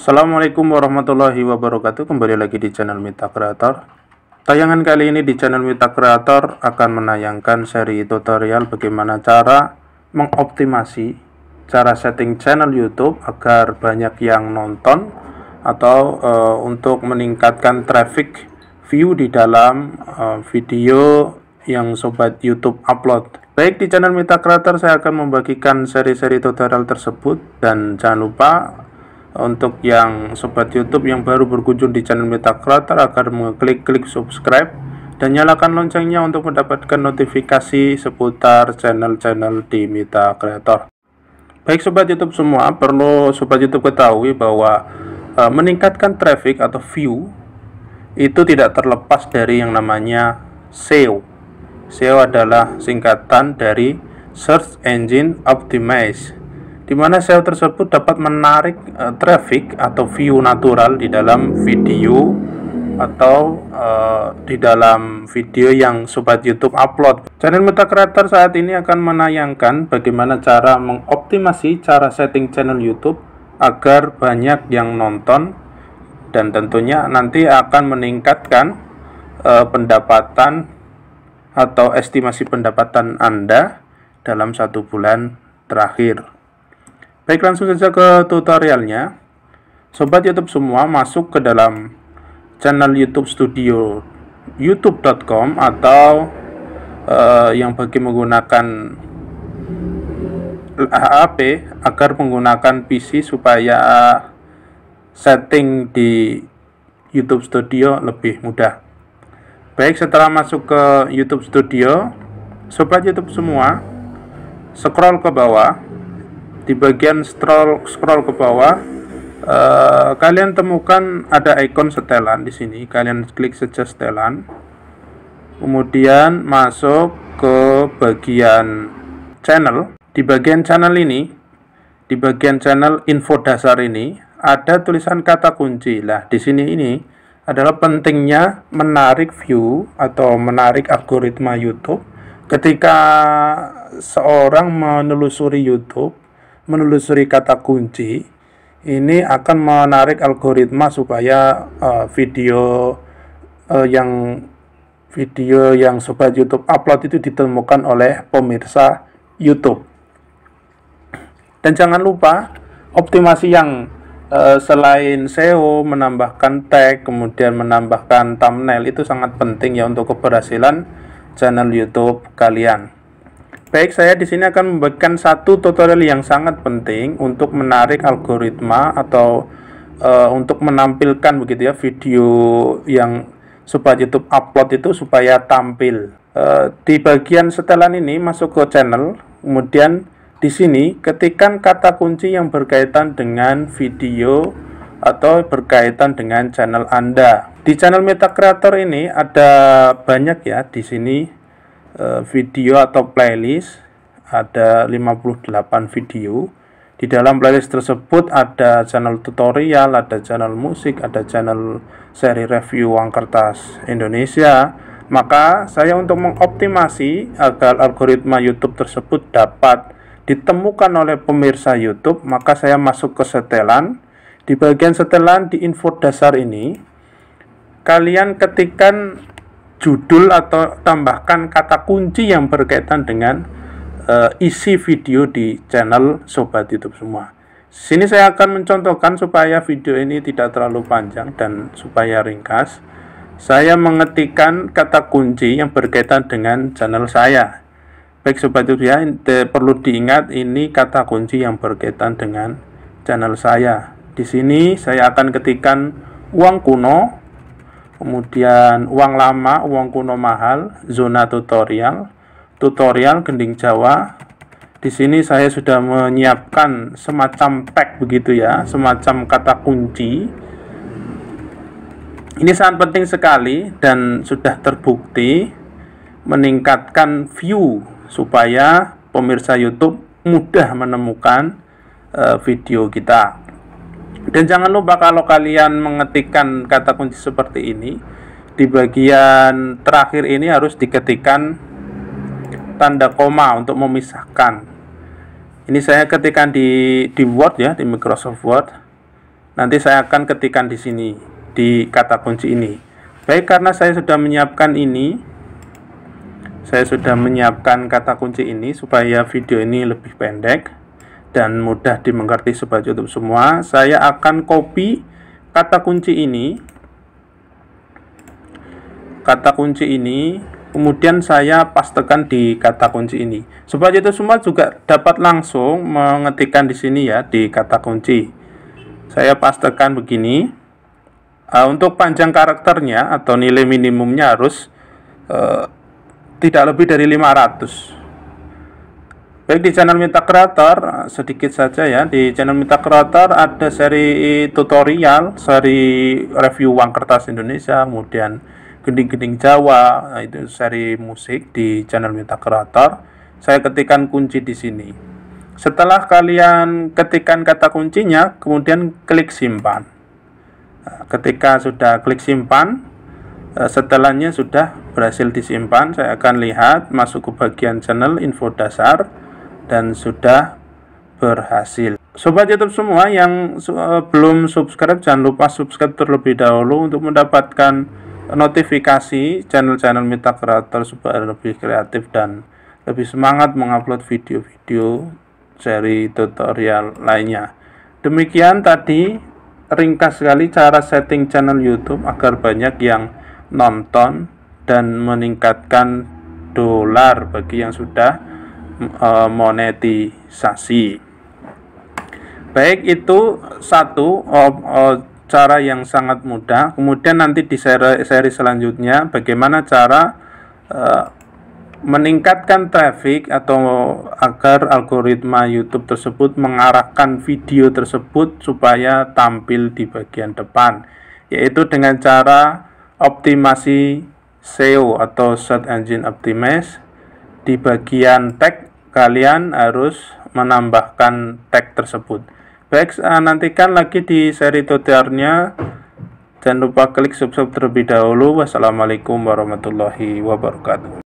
Assalamualaikum warahmatullahi wabarakatuh Kembali lagi di channel Mita Creator Tayangan kali ini di channel Mita Creator akan menayangkan seri tutorial bagaimana cara mengoptimasi cara setting channel YouTube agar banyak yang nonton atau uh, untuk meningkatkan traffic view di dalam uh, video yang sobat YouTube upload. Baik di channel Mita Creator saya akan membagikan seri-seri tutorial tersebut dan jangan lupa untuk yang sobat YouTube yang baru berkunjung di channel Meta agar mengklik-klik subscribe dan nyalakan loncengnya untuk mendapatkan notifikasi seputar channel-channel di Meta Creator. Baik sobat YouTube semua, perlu sobat YouTube ketahui bahwa e, meningkatkan traffic atau view itu tidak terlepas dari yang namanya SEO. SEO adalah singkatan dari Search Engine Optimize di mana SEO tersebut dapat menarik uh, traffic atau view natural di dalam video atau uh, di dalam video yang sobat YouTube upload. Channel Meta Creator saat ini akan menayangkan bagaimana cara mengoptimasi cara setting channel YouTube agar banyak yang nonton dan tentunya nanti akan meningkatkan uh, pendapatan atau estimasi pendapatan Anda dalam satu bulan terakhir. Baik langsung saja ke tutorialnya. Sobat YouTube semua masuk ke dalam channel YouTube Studio youtube.com atau uh, yang bagi menggunakan HP agar menggunakan PC supaya setting di YouTube Studio lebih mudah. Baik, setelah masuk ke YouTube Studio, sobat YouTube semua, scroll ke bawah di bagian scroll scroll ke bawah e, kalian temukan ada ikon setelan di sini kalian klik saja setelan kemudian masuk ke bagian channel di bagian channel ini di bagian channel info dasar ini ada tulisan kata kunci lah di sini ini adalah pentingnya menarik view atau menarik algoritma YouTube ketika seorang menelusuri YouTube menelusuri kata kunci ini akan menarik algoritma supaya uh, video uh, yang video yang sobat YouTube upload itu ditemukan oleh pemirsa YouTube. Dan jangan lupa optimasi yang uh, selain SEO menambahkan tag kemudian menambahkan thumbnail itu sangat penting ya untuk keberhasilan channel YouTube kalian. Baik, saya di sini akan memberikan satu tutorial yang sangat penting untuk menarik algoritma atau e, untuk menampilkan begitu ya video yang supaya YouTube upload itu supaya tampil. E, di bagian setelan ini masuk ke channel, kemudian di sini ketikkan kata kunci yang berkaitan dengan video atau berkaitan dengan channel Anda. Di channel Meta Creator ini ada banyak ya di sini Eh, video atau playlist ada 58 video di dalam playlist tersebut ada channel tutorial, ada channel musik, ada channel seri review uang kertas Indonesia. Maka saya untuk mengoptimasi agar algoritma YouTube tersebut dapat ditemukan oleh pemirsa YouTube, maka saya masuk ke setelan. Di bagian setelan di info dasar ini, kalian ketikkan judul atau tambahkan kata kunci yang berkaitan dengan uh, isi video di channel Sobat YouTube semua. Sini saya akan mencontohkan supaya video ini tidak terlalu panjang dan supaya ringkas. Saya mengetikkan kata kunci yang berkaitan dengan channel saya. Baik sobat YouTube ya, perlu diingat ini kata kunci yang berkaitan dengan channel saya. Di sini saya akan ketikkan uang kuno kemudian uang lama, uang kuno mahal, zona tutorial, tutorial gending Jawa. Di sini saya sudah menyiapkan semacam pack begitu ya, semacam kata kunci. Ini sangat penting sekali dan sudah terbukti meningkatkan view supaya pemirsa YouTube mudah menemukan eh, video kita. Dan jangan lupa kalau kalian mengetikkan kata kunci seperti ini, di bagian terakhir ini harus diketikkan tanda koma untuk memisahkan. Ini saya ketikkan di di Word ya, di Microsoft Word. Nanti saya akan ketikkan di sini di kata kunci ini. Baik karena saya sudah menyiapkan ini, saya sudah menyiapkan kata kunci ini supaya video ini lebih pendek dan mudah dimengerti sobat YouTube semua, saya akan copy kata kunci ini. Kata kunci ini, kemudian saya pastekan di kata kunci ini. Sobat YouTube semua juga dapat langsung mengetikkan di sini ya di kata kunci. Saya pastekan begini. Uh, untuk panjang karakternya atau nilai minimumnya harus uh, tidak lebih dari 500 Baik di channel Minta Creator sedikit saja ya di channel Minta Creator ada seri tutorial, seri review uang kertas Indonesia, kemudian gending-gending Jawa, nah, itu seri musik di channel Minta Creator. Saya ketikkan kunci di sini. Setelah kalian ketikkan kata kuncinya, kemudian klik simpan. Nah, ketika sudah klik simpan, eh, setelahnya sudah berhasil disimpan. Saya akan lihat masuk ke bagian channel info dasar dan sudah berhasil. Sobat YouTube semua yang eh, belum subscribe jangan lupa subscribe terlebih dahulu untuk mendapatkan notifikasi channel-channel Mita Kreator supaya lebih kreatif dan lebih semangat mengupload video-video seri tutorial lainnya. Demikian tadi ringkas sekali cara setting channel YouTube agar banyak yang nonton dan meningkatkan dolar bagi yang sudah E, monetisasi. Baik itu satu cara yang sangat mudah. Kemudian nanti di seri, seri selanjutnya bagaimana cara e, meningkatkan traffic atau agar algoritma YouTube tersebut mengarahkan video tersebut supaya tampil di bagian depan yaitu dengan cara optimasi SEO atau search engine optimize di bagian tag kalian harus menambahkan tag tersebut. Baik, eh, nantikan lagi di seri tutorialnya. Jangan lupa klik subscribe terlebih dahulu. Wassalamualaikum warahmatullahi wabarakatuh.